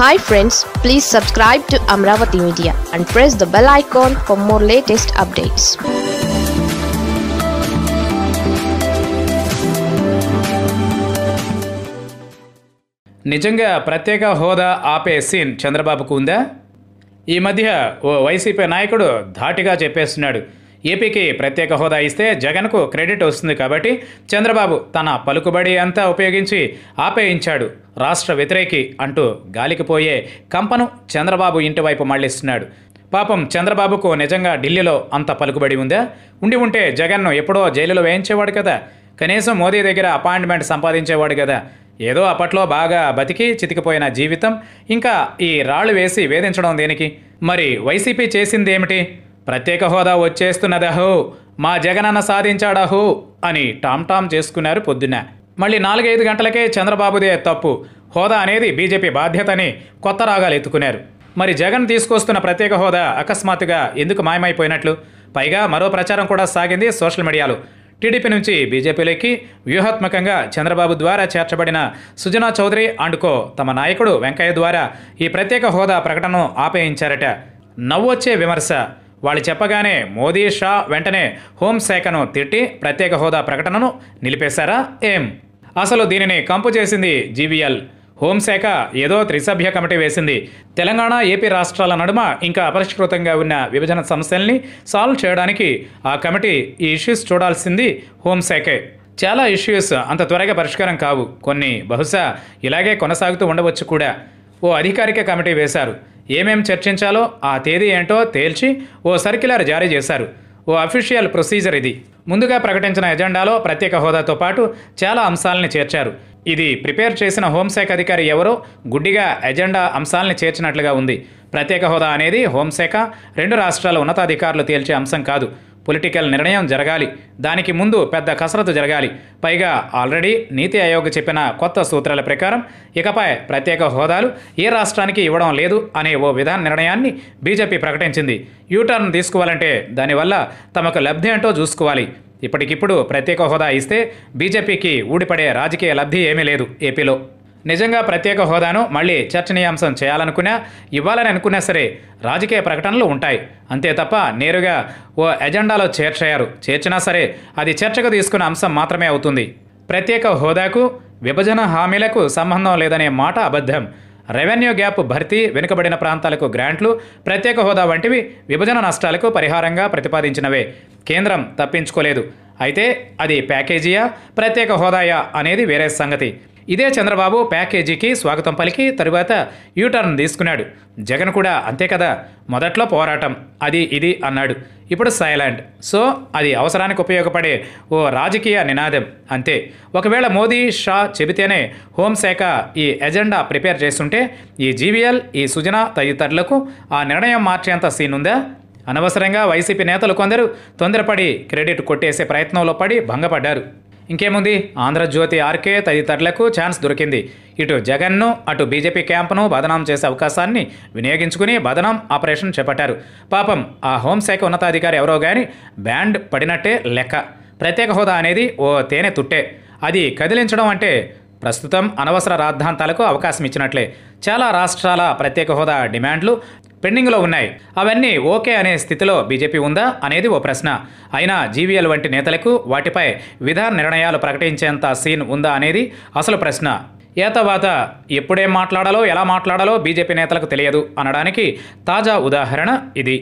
hi friends please subscribe to Amaravati media and press the bell icon for more latest updates నిజంగా ప్రత్యేక హోదా ఆపే scene చంద్రబాబుకు ఉందా ఈ మధ్య ఓ వైసీపీ నాయకుడు ధాటిగా చెప్పేస్తున్నాడు ఏపీకి ప్రత్యేక హోదా ఇస్తే జగన్కు క్రెడిట్ వస్తుంది కాబట్టి చంద్రబాబు తన పలుకుబడి అంతా ఉపయోగించి ఆపేయించాడు రాష్ట్ర వ్యతిరేకి అంటూ గాలికిపోయే కంపను చంద్రబాబు ఇంటివైపు మళ్లిస్తున్నాడు పాపం చంద్రబాబుకు నిజంగా ఢిల్లీలో అంత పలుకుబడి ఉందా ఉండి ఉంటే జగన్ను ఎప్పుడో జైలులో వేయించేవాడు కదా కనీసం మోదీ దగ్గర అపాయింట్మెంట్ సంపాదించేవాడు కదా ఏదో అప్పట్లో బాగా బతికి చితికిపోయిన జీవితం ఇంకా ఈ రాళ్ళు వేసి వేధించడం దేనికి మరి వైసీపీ చేసిందేమిటి ప్రత్యేక హోదా వచ్చేస్తున్నదహో మా జగనన్న సాధించాడహో అని టామ్ టామ్ చేసుకున్నారు పొద్దున్న మళ్ళీ నాలుగైదు గంటలకే చంద్రబాబుదే తప్పు హోదా అనేది బీజేపీ బాధ్యత అని కొత్త రాగాలు ఎత్తుకున్నారు మరి జగన్ తీసుకొస్తున్న ప్రత్యేక హోదా అకస్మాత్తుగా ఎందుకు మాయమైపోయినట్లు పైగా మరో ప్రచారం కూడా సాగింది సోషల్ మీడియాలో టీడీపీ నుంచి బీజేపీలోకి వ్యూహాత్మకంగా చంద్రబాబు ద్వారా చేర్చబడిన సుజనా చౌదరి అండ్కో తమ నాయకుడు వెంకయ్య ద్వారా ఈ ప్రత్యేక హోదా ప్రకటనను ఆపేయించారట నవ్వొచ్చే విమర్శ వాళ్ళు చెప్పగానే మోదీ షా వెంటనే హోంశాఖను తిట్టి ప్రత్యేక హోదా ప్రకటనను నిలిపేశారా ఏం అసలు దీనిని కంపు చేసింది జీవీఎల్ హోంశాఖ ఏదో త్రిసభ్య కమిటీ వేసింది తెలంగాణ ఏపీ రాష్ట్రాల నడుమ ఇంకా అపరిష్కృతంగా ఉన్న విభజన సమస్యల్ని సాల్వ్ చేయడానికి ఆ కమిటీ ఈ ఇష్యూస్ చూడాల్సింది హోంశాఖే చాలా ఇష్యూస్ అంత త్వరగా పరిష్కారం కావు కొన్ని బహుశా ఇలాగే కొనసాగుతూ ఉండవచ్చు కూడా ఓ అధికారిక కమిటీ వేశారు ఏమేం చర్చించాలో ఆ తేదీ ఏంటో తేల్చి ఓ సర్క్యులర్ జారీ చేశారు ఓ అఫీషియల్ ప్రొసీజర్ ఇది ముందుగా ప్రకటించిన ఎజెండాలో ప్రత్యేక హోదాతో పాటు చాలా అంశాలని చేర్చారు ఇది ప్రిపేర్ చేసిన హోంశాఖ అధికారి ఎవరో గుడ్డిగా ఎజెండా అంశాలని చేర్చినట్లుగా ఉంది ప్రత్యేక హోదా అనేది హోంశాఖ రెండు రాష్ట్రాల ఉన్నతాధికారులు తేల్చే అంశం కాదు పొలిటికల్ నిర్ణయం జరగాలి దానికి ముందు పెద్ద కసరత్తు జరగాలి పైగా ఆల్రెడీ నీతి ఆయోగ్ చెప్పిన కొత్త సూత్రాల ప్రకారం ఇకపై ప్రత్యేక హోదాలు ఏ రాష్ట్రానికి ఇవ్వడం లేదు అనే ఓ విధాన నిర్ణయాన్ని బీజేపీ ప్రకటించింది యూటర్న్ తీసుకోవాలంటే దానివల్ల తమకు లబ్ధి ఏంటో చూసుకోవాలి ఇప్పటికిప్పుడు ప్రత్యేక హోదా ఇస్తే బీజేపీకి ఊడిపడే రాజకీయ లబ్ధి ఏమీ లేదు ఏపీలో నిజంగా ప్రత్యేక హోదాను మళ్ళీ చర్చనీయాంశం చేయాలనుకున్నా ఇవ్వాలని అనుకున్నా సరే రాజకీయ ప్రకటనలు ఉంటాయి అంతే తప్ప నేరుగా ఓ ఎజెండాలో చేర్చయ్యారు చేర్చినా సరే అది చర్చకు తీసుకున్న అంశం మాత్రమే అవుతుంది ప్రత్యేక హోదాకు విభజన హామీలకు సంబంధం లేదనే మాట అబద్ధం రెవెన్యూ గ్యాప్ భర్తీ వెనుకబడిన ప్రాంతాలకు గ్రాంట్లు ప్రత్యేక హోదా వంటివి విభజన నష్టాలకు పరిహారంగా ప్రతిపాదించినవే కేంద్రం తప్పించుకోలేదు అయితే అది ప్యాకేజీయా ప్రత్యేక హోదాయా అనేది వేరే సంగతి ఇదే చంద్రబాబు ప్యాకేజీకి స్వాగతం పలికి తరువాత యూటర్న్ తీసుకున్నాడు జగన్ కూడా అంతే కదా మొదట్లో పోరాటం అది ఇది అన్నాడు ఇప్పుడు సైలాండ్ సో అది అవసరానికి ఉపయోగపడే ఓ రాజకీయ నినాదం అంతే ఒకవేళ మోదీ షా చెబితేనే హోంశాఖ ఈ ఎజెండా ప్రిపేర్ చేస్తుంటే ఈ జీవీఎల్ ఈ సుజనా తదితరులకు ఆ నిర్ణయం మార్చేంత సీన్ ఉందా అనవసరంగా వైసీపీ నేతలు కొందరు తొందరపడి క్రెడిట్ కొట్టేసే ప్రయత్నంలో పడి భంగపడ్డారు ఇంకేముంది ఆంధ్రజ్యోతి ఆర్కే తదితరులకు ఛాన్స్ దొరికింది ఇటు జగన్ను అటు బీజేపీ క్యాంపును బదనాం చేసే అవకాశాన్ని వినియోగించుకుని బదనాం ఆపరేషన్ చేపట్టారు పాపం ఆ హోంశాఖ ఉన్నతాధికారి ఎవరో కానీ బ్యాండ్ పడినట్టే లెక్క ప్రత్యేక హోదా అనేది ఓ తేనె తుట్టే అది కదిలించడం అంటే ప్రస్తుతం అనవసర రాద్ధాంతాలకు అవకాశం ఇచ్చినట్లే చాలా రాష్ట్రాల ప్రత్యేక హోదా డిమాండ్లు పెండింగ్లో ఉన్నాయి అవన్నీ ఓకే అనే స్థితిలో బీజేపీ ఉందా అనేది ఓ ప్రశ్న అయినా జీవీఎల్ వంటి నేతలకు వాటిపై విధాన నిర్ణయాలు ప్రకటించేంత సీన్ ఉందా అనేది అసలు ప్రశ్న ఏతవాత ఎప్పుడేం మాట్లాడాలో ఎలా మాట్లాడాలో బీజేపీ నేతలకు తెలియదు అనడానికి తాజా ఉదాహరణ ఇది